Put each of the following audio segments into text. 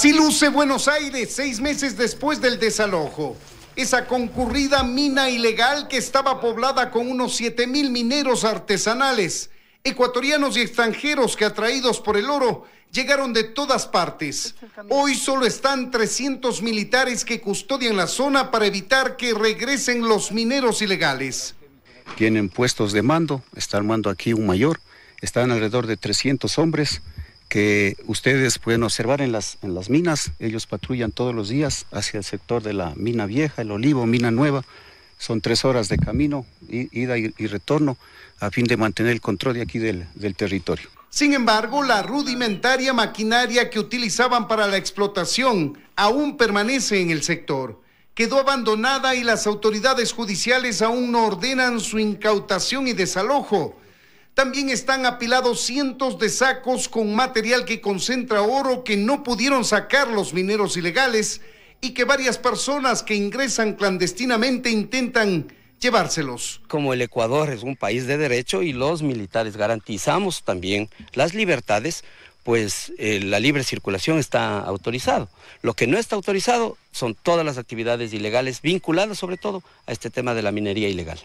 Así luce Buenos Aires seis meses después del desalojo. Esa concurrida mina ilegal que estaba poblada con unos 7 mil mineros artesanales, ecuatorianos y extranjeros que atraídos por el oro llegaron de todas partes. Hoy solo están 300 militares que custodian la zona para evitar que regresen los mineros ilegales. Tienen puestos de mando, está armando aquí un mayor, están alrededor de 300 hombres que ustedes pueden observar en las, en las minas. Ellos patrullan todos los días hacia el sector de la mina vieja, el olivo, mina nueva. Son tres horas de camino, ida y, retorno, a fin de mantener el control de aquí del, del territorio. Sin embargo, la rudimentaria maquinaria que utilizaban para la explotación aún permanece en el sector. Quedó abandonada y las autoridades judiciales aún no ordenan su incautación y desalojo también están apilados cientos de sacos con material que concentra oro que no pudieron sacar los mineros ilegales y que varias personas que ingresan clandestinamente intentan llevárselos. Como el Ecuador es un país de derecho y los militares garantizamos también las libertades, pues eh, la libre circulación está autorizado. Lo que no está autorizado son todas las actividades ilegales vinculadas sobre todo a este tema de la minería ilegal.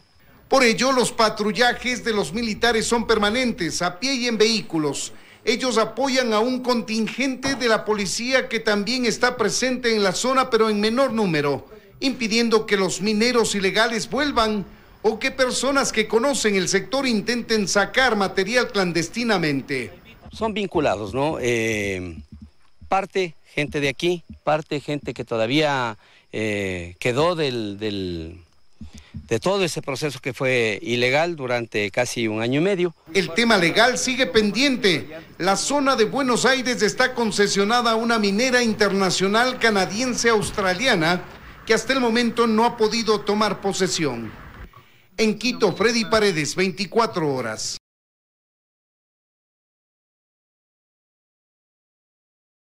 Por ello, los patrullajes de los militares son permanentes, a pie y en vehículos. Ellos apoyan a un contingente de la policía que también está presente en la zona, pero en menor número, impidiendo que los mineros ilegales vuelvan o que personas que conocen el sector intenten sacar material clandestinamente. Son vinculados, ¿no? Eh, parte gente de aquí, parte gente que todavía eh, quedó del de todo ese proceso que fue ilegal durante casi un año y medio. El tema legal sigue pendiente. La zona de Buenos Aires está concesionada a una minera internacional canadiense-australiana que hasta el momento no ha podido tomar posesión. En Quito, Freddy Paredes, 24 horas.